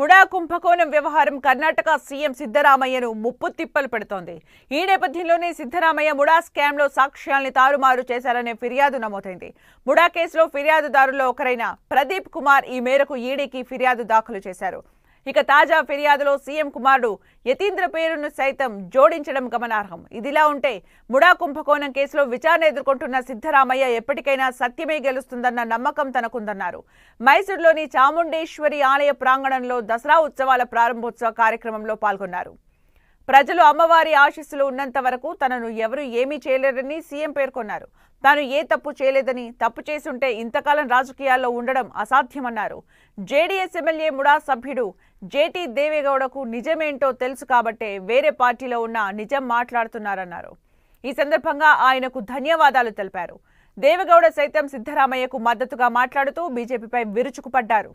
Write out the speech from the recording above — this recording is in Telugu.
ముడా కుంభకోణం వ్యవహారం కర్ణాటక సీఎం సిద్ధరామయ్యను ముప్పు తిప్పలు పెడుతోంది ఈ నేపథ్యంలోనే సిద్ధరామయ్య ముడా స్కామ్లో సాక్ష్యాల్ని తారుమారు చేశారనే ఫిర్యాదు నమోదైంది ముడా కేసులో ఫిర్యాదుదారుల్లో ఒకరైన ప్రదీప్ కుమార్ ఈ మేరకు ఈడీకి ఫిర్యాదు దాఖలు చేశారు ఇక తాజా ఫిర్యాదులో సీఎం కుమారుడు యతీంద్ర పేరును సైతం జోడించడం గమనార్హం ఇదిలా ఉంటే ముడా కుంభకోణం కేసులో విచారణ ఎదుర్కొంటున్న సిద్ధరామయ్య ఎప్పటికైనా సత్యమే గెలుస్తుందన్న నమ్మకం తనకుందన్నారు మైసూరులోని చాముండేశ్వరి ఆలయ ప్రాంగణంలో దసరా ఉత్సవాల ప్రారంభోత్సవ కార్యక్రమంలో పాల్గొన్నారు ప్రజలు అమ్మవారి ఆశీస్సులు ఉన్నంత వరకు తనను ఎవరు ఏమీ చేయలేరని సీఎం పేర్కొన్నారు తాను ఏ తప్పు చేయలేదని తప్పు చేసుంటే ఇంతకాలం రాజకీయాల్లో ఉండడం అసాధ్యమన్నారు జేడీఎస్ ఎమ్మెల్యే ముడా సభ్యుడు జేటీ దేవేగౌడకు నిజమేంటో తెలుసు కాబట్టే వేరే పార్టీలో ఉన్న నిజం మాట్లాడుతున్నారన్నారు ఈ సందర్భంగా ఆయనకు ధన్యవాదాలు తెలిపారు దేవేగౌడ సైతం సిద్ధరామయ్యకు మద్దతుగా మాట్లాడుతూ బీజేపీపై విరుచుకుపడ్డారు